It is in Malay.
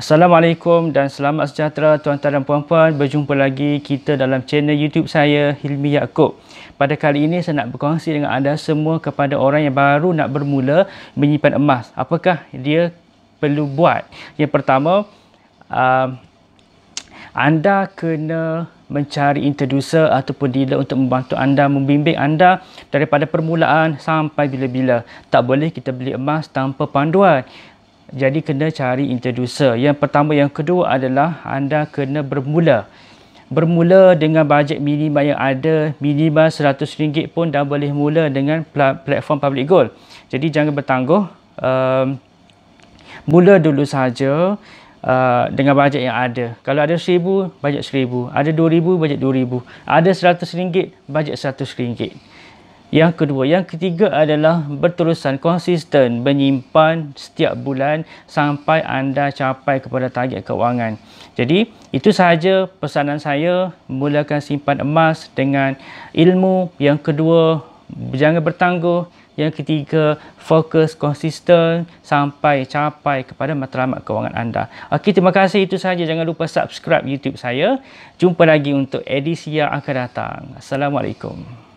Assalamualaikum dan selamat sejahtera tuan-tuan dan puan-puan. Berjumpa lagi kita dalam channel YouTube saya Hilmi Yaakob. Pada kali ini saya nak berkongsi dengan anda semua kepada orang yang baru nak bermula menyimpan emas. Apakah dia perlu buat? Yang pertama, um, anda kena mencari introducer ataupun dealer untuk membantu anda, membimbing anda daripada permulaan sampai bila-bila. Tak boleh kita beli emas tanpa panduan jadi kena cari introducer. Yang pertama yang kedua adalah anda kena bermula. Bermula dengan bajet minima yang ada, minima RM100 pun dah boleh mula dengan platform Public goal. Jadi jangan bertangguh. Um, mula dulu saja uh, dengan bajet yang ada. Kalau ada RM1,000, bajet RM1,000. Ada RM2,000, bajet RM2,000. Ada RM100, bajet RM100. Yang kedua, yang ketiga adalah berterusan konsisten menyimpan setiap bulan sampai anda capai kepada target kewangan. Jadi, itu sahaja pesanan saya mulakan simpan emas dengan ilmu. Yang kedua, jangan bertangguh. Yang ketiga, fokus konsisten sampai capai kepada matlamat kewangan anda. Okey, terima kasih. Itu sahaja. Jangan lupa subscribe YouTube saya. Jumpa lagi untuk edisi yang akan datang. Assalamualaikum.